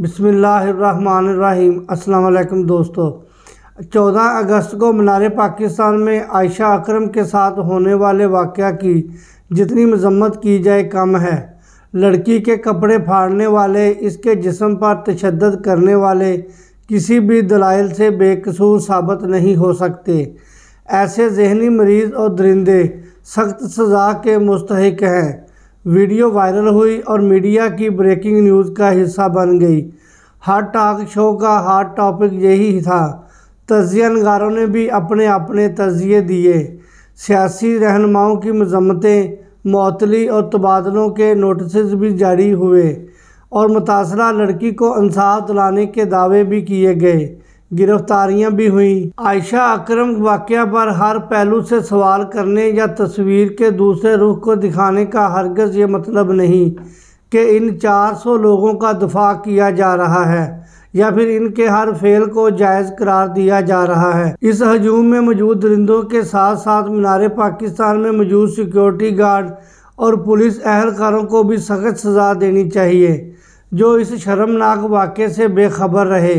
बिसमीम् अल्लाम दोस्तों 14 अगस्त को मनार पाकिस्तान में आयशा अकरम के साथ होने वाले वाक़ की जितनी मजम्मत की जाए कम है लड़की के कपड़े फाड़ने वाले इसके जिसम पर तशद करने वाले किसी भी दलाइल से बेकसूर साबित नहीं हो सकते ऐसे जहनी मरीज़ और दरिंदे सख्त सज़ा के मुस्तक हैं वीडियो वायरल हुई और मीडिया की ब्रेकिंग न्यूज़ का हिस्सा बन गई हर टॉक शो का हॉट टॉपिक यही था तजियनगारों ने भी अपने अपने तजिए दिए सियासी रहनुमाओं की मजम्मतें मअतली और तबादलों के नोटिस भी जारी हुए और मुतासरा लड़की को इंसाफ दिलाने के दावे भी किए गए गिरफ्तारियां भी हुई आयशा अकरम वाक़ पर हर पहलू से सवाल करने या तस्वीर के दूसरे रुख को दिखाने का हरगज़ ये मतलब नहीं कि इन 400 लोगों का दफा किया जा रहा है या फिर इनके हर फेल को जायज़ करार दिया जा रहा है इस हजूम में मौजूद दरिंदों के साथ साथ मीनार पाकिस्तान में मौजूद सिक्योरिटी गार्ड और पुलिस अहलकारों को भी सख्त सज़ा देनी चाहिए जो इस शर्मनाक वाक़े से बेखबर रहे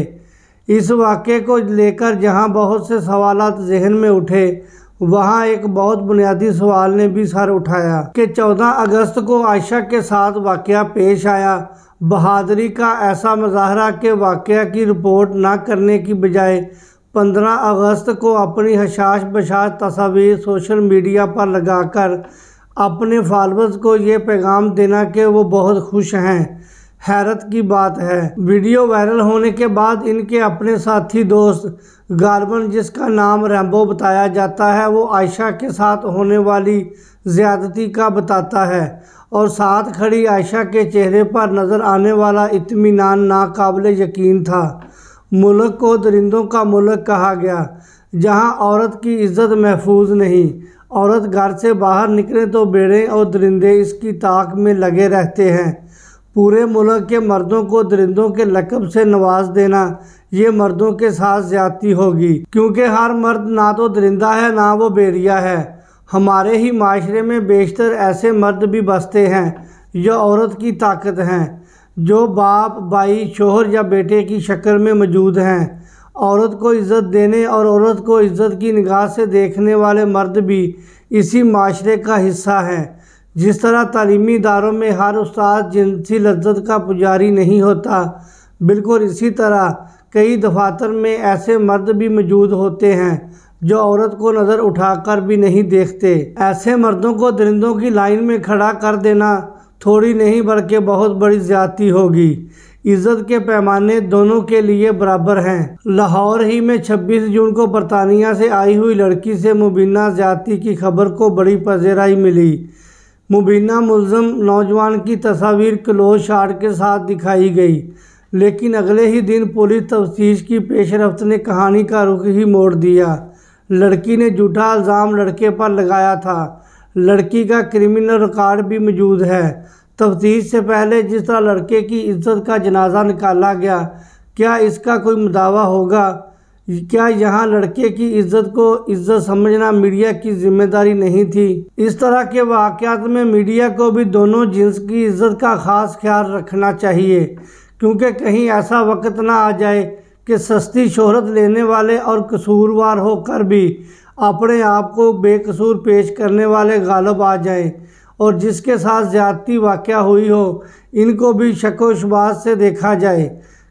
इस वाक्य को लेकर जहां बहुत से सवाल जहन में उठे वहां एक बहुत बुनियादी सवाल ने भी सर उठाया कि 14 अगस्त को आयशा के साथ वाक्य पेश आया बहादरी का ऐसा मज़ाहरा के वाक्य की रिपोर्ट ना करने की बजाय 15 अगस्त को अपनी हशाश बशाश तस्वीर सोशल मीडिया पर लगाकर अपने फॉलोअर्स को ये पैगाम देना कि वो बहुत खुश हैं हैरत की बात है वीडियो वायरल होने के बाद इनके अपने साथी दोस्त गार्बन जिसका नाम रैम्बो बताया जाता है वो आयशा के साथ होने वाली ज़्यादती का बताता है और साथ खड़ी आयशा के चेहरे पर नज़र आने वाला इतमान नाकबिल यकीन था मुल्क को दरिंदों का मुल्क कहा गया जहां औरत की इज्जत महफूज नहीं औरत घर से बाहर निकले तो बेड़े और दरिंदे इसकी ताक में लगे रहते हैं पूरे मुल्क के मर्दों को दरिंदों के लकब से नवाज देना ये मर्दों के साथ ज्यादती होगी क्योंकि हर मर्द ना तो दरिंदा है ना वो बेरिया है हमारे ही माशरे में बेशतर ऐसे मर्द भी बसते हैं जो औरत की ताकत हैं जो बाप भाई शोहर या बेटे की शक्ल में मौजूद हैं औरत को इज़्ज़त देने और औरत को इज़्ज़त की निगाह से देखने वाले मर्द भी इसी माशरे का हिस्सा हैं जिस तरह तलीमी इदारों में हर उस्ताद जिनसी लज्जत का पुजारी नहीं होता बिल्कुल इसी तरह कई दफातर में ऐसे मर्द भी मौजूद होते हैं जो औरत को नज़र उठाकर भी नहीं देखते ऐसे मर्दों को दरिंदों की लाइन में खड़ा कर देना थोड़ी नहीं बल्कि बहुत बड़ी ज़्यादती होगी इज़्ज़त के पैमाने दोनों के लिए बराबर हैं लाहौर ही में 26 जून को बरतानिया से आई हुई लड़की से मुबीना ज़्यादती की खबर को बड़ी पजेराई मिली मुबीना मुलम नौजवान की तस्वीर क्लोज शार्ट के साथ दिखाई गई लेकिन अगले ही दिन पुलिस तफ्तीश की पेशरफ्त ने कहानी का रुख ही मोड़ दिया लड़की ने झूठा इल्ज़ाम लड़के पर लगाया था लड़की का क्रिमिनल रिकॉर्ड भी मौजूद है तफ्तीश से पहले जिस तरह लड़के की इज्जत का जनाजा निकाला गया क्या इसका कोई मुदावा होगा क्या यहाँ लड़के की इज्जत को इज्जत समझना मीडिया की जिम्मेदारी नहीं थी इस तरह के वाक़ात में मीडिया को भी दोनों जिन्स की इज्जत का खास ख्याल रखना चाहिए क्योंकि कहीं ऐसा वक्त ना आ जाए कि सस्ती शोहरत लेने वाले और कसूरवार होकर भी अपने आप को बेकसूर पेश करने वाले गालब आ जाएं और जिसके साथ ज़्यादती वाक़ हुई हो इनको भी शको शुबात से देखा जाए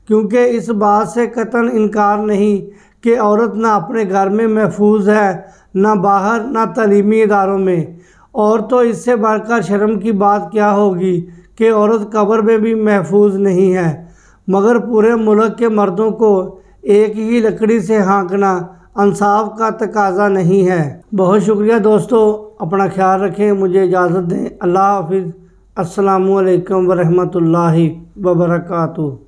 क्योंकि इस बात से कतन इनकार नहीं कि औरत ना अपने घर में महफूज है ना बाहर ना तलीमी इदारों में और तो इससे बढ़कर शर्म की बात क्या होगी कि औरत कब्र में भी महफूज नहीं है मगर पूरे मुल्क के मर्दों को एक ही लकड़ी से हाँकना इंसाफ का तकाजा नहीं है बहुत शुक्रिया दोस्तों अपना ख्याल रखें मुझे इजाज़त दें अल्लाह हाफिज़ असलकम वरहमल वर्का